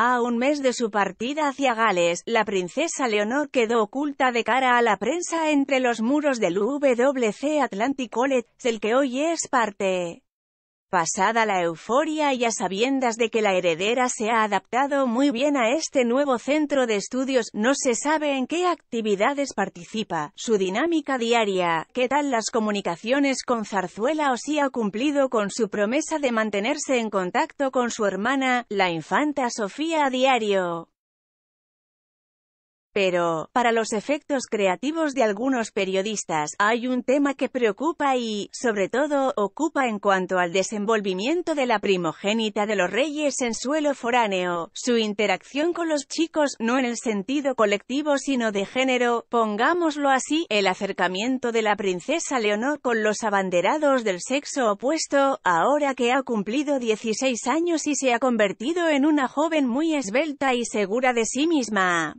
A un mes de su partida hacia Gales, la princesa Leonor quedó oculta de cara a la prensa entre los muros del WC Atlantic College, del que hoy es parte. Pasada la euforia y a sabiendas de que la heredera se ha adaptado muy bien a este nuevo centro de estudios, no se sabe en qué actividades participa, su dinámica diaria, qué tal las comunicaciones con Zarzuela o si ha cumplido con su promesa de mantenerse en contacto con su hermana, la infanta Sofía a diario. Pero, para los efectos creativos de algunos periodistas, hay un tema que preocupa y, sobre todo, ocupa en cuanto al desenvolvimiento de la primogénita de los reyes en suelo foráneo, su interacción con los chicos, no en el sentido colectivo sino de género, pongámoslo así, el acercamiento de la princesa Leonor con los abanderados del sexo opuesto, ahora que ha cumplido 16 años y se ha convertido en una joven muy esbelta y segura de sí misma.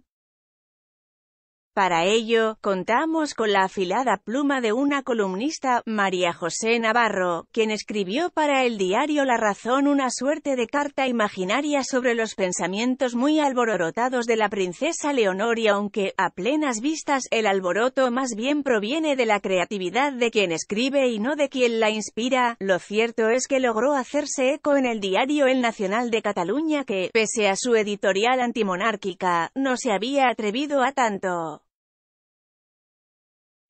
Para ello, contamos con la afilada pluma de una columnista, María José Navarro, quien escribió para el diario La Razón una suerte de carta imaginaria sobre los pensamientos muy alborotados de la princesa Leonor y aunque, a plenas vistas, el alboroto más bien proviene de la creatividad de quien escribe y no de quien la inspira, lo cierto es que logró hacerse eco en el diario El Nacional de Cataluña que, pese a su editorial antimonárquica, no se había atrevido a tanto.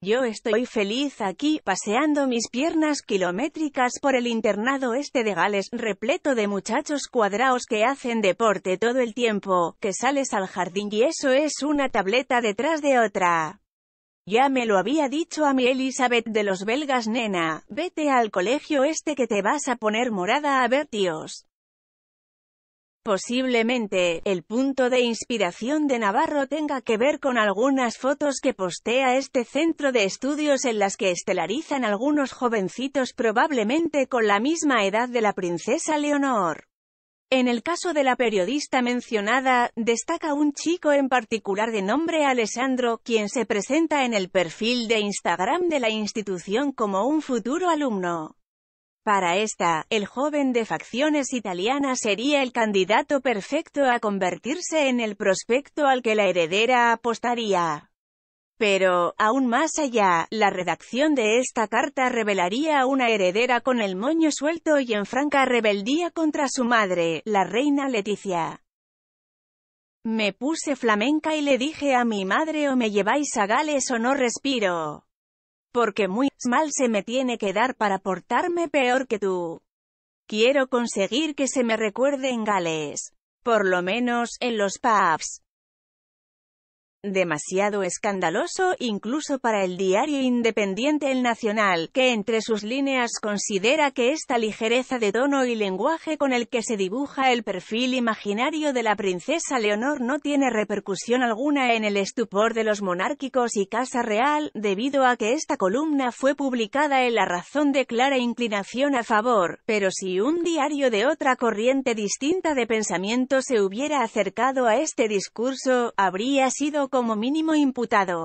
Yo estoy feliz aquí, paseando mis piernas kilométricas por el internado este de Gales, repleto de muchachos cuadraos que hacen deporte todo el tiempo, que sales al jardín y eso es una tableta detrás de otra. Ya me lo había dicho a mi Elizabeth de los belgas nena, vete al colegio este que te vas a poner morada a ver tíos. Posiblemente, el punto de inspiración de Navarro tenga que ver con algunas fotos que postea este centro de estudios en las que estelarizan algunos jovencitos probablemente con la misma edad de la princesa Leonor. En el caso de la periodista mencionada, destaca un chico en particular de nombre Alessandro, quien se presenta en el perfil de Instagram de la institución como un futuro alumno. Para esta, el joven de facciones italianas sería el candidato perfecto a convertirse en el prospecto al que la heredera apostaría. Pero, aún más allá, la redacción de esta carta revelaría a una heredera con el moño suelto y en franca rebeldía contra su madre, la reina Leticia. Me puse flamenca y le dije a mi madre o me lleváis a Gales o no respiro porque muy mal se me tiene que dar para portarme peor que tú. Quiero conseguir que se me recuerde en Gales. Por lo menos, en los pubs demasiado escandaloso incluso para el diario independiente El Nacional, que entre sus líneas considera que esta ligereza de tono y lenguaje con el que se dibuja el perfil imaginario de la princesa Leonor no tiene repercusión alguna en el estupor de los monárquicos y Casa Real, debido a que esta columna fue publicada en la razón de clara inclinación a favor, pero si un diario de otra corriente distinta de pensamiento se hubiera acercado a este discurso, habría sido como mínimo imputado.